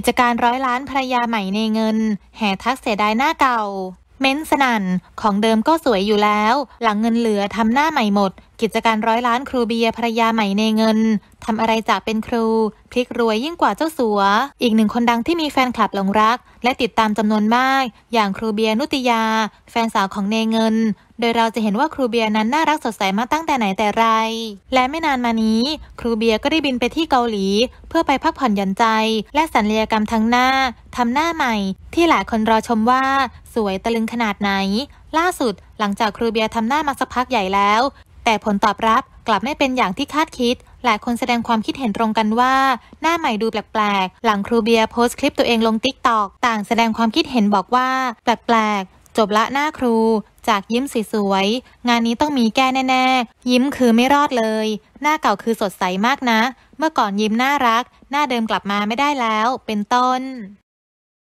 กิจการร้อยล้านภรยาใหม่ในเงิน แห่ทักเสียดายหน้าเก่า เม้นสนันของเดิมก็สวยอยู่แล้ว หลังเงินเหลือทำหน้าใหม่หมด กิจการร้อยล้านครูเบียภรรยาใหม่ในเงินทำอะไรจากเป็นครูพลิกรวยยิ่งกว่าเจ้าสัวอีกหนึ่งคนดังที่มีแฟนคลับหลงรัก และติดตามจำนวนมาก อย่างครูเบียนุติยา แฟนสาวของเนเงินโดยเราจะเห็นว่าครูเบียนั้นน่ารักสดใสมาตั้งแต่ไหนแต่ไร และไม่นานมานี้ ครูเบียก็ได้บินไปที่เกาหลี เพื่อไปพักผ่อนหย่อนใจ และสัญญกรรมทั้งหน้าทำหน้าใหม่ ที่หลายคนรอชมว่า สวยตะลึงขนาดไหน ล่าสุดหลังจากครูเบียทำหน้ามาสักพักใหญ่แล้ว แต่ผลตอบรับ กลับไม่เป็นอย่างที่คาดคิดหลายคนแสดงความคิดเห็นตรงกันว่า หน้าใหม่ดูแปลกๆหลังครูเบียโพสต์คลิปตัวเองลงติ๊กตอกต่าง แสดงความคิดเห็นบอกว่าแปลกๆจบละหน้าครูจากยิ้มสวยๆงานนี้ต้องมีแก้แน่ ๆ ยิ้มคือไม่รอดเลย หน้าเก่าคือสดใสมากนะ เมื่อก่อนยิ้มน่ารัก หน้าเดิมกลับมาไม่ได้แล้ว เป็นต้น